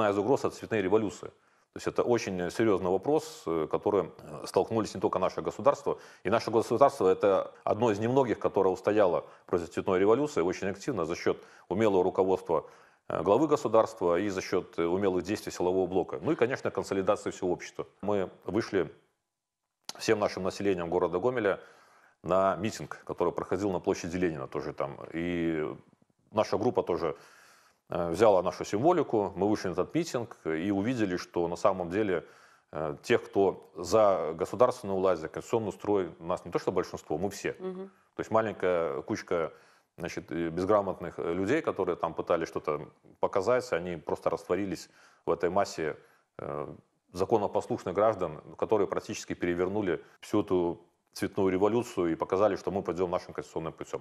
одна из угроз – это цветные революции. То есть это очень серьезный вопрос, э, который э, столкнулись не только наше государство. И наше государство – это одно из немногих, которое устояло против цветной революции очень активно за счет умелого руководства э, главы государства и за счет умелых действий силового блока. Ну и, конечно, консолидации всего общества. Мы вышли всем нашим населением города Гомеля на митинг, который проходил на площади Ленина тоже там. И наша группа тоже Э, взяла нашу символику, мы вышли на этот митинг и увидели, что на самом деле э, тех, кто за государственную власть, за конституционный строй, нас не то что большинство, мы все. Угу. То есть маленькая кучка значит, э, безграмотных людей, которые там пытались что-то показать, они просто растворились в этой массе законопослушных граждан, которые практически перевернули всю эту цветную революцию и показали, что мы пойдем нашим конституционным путем.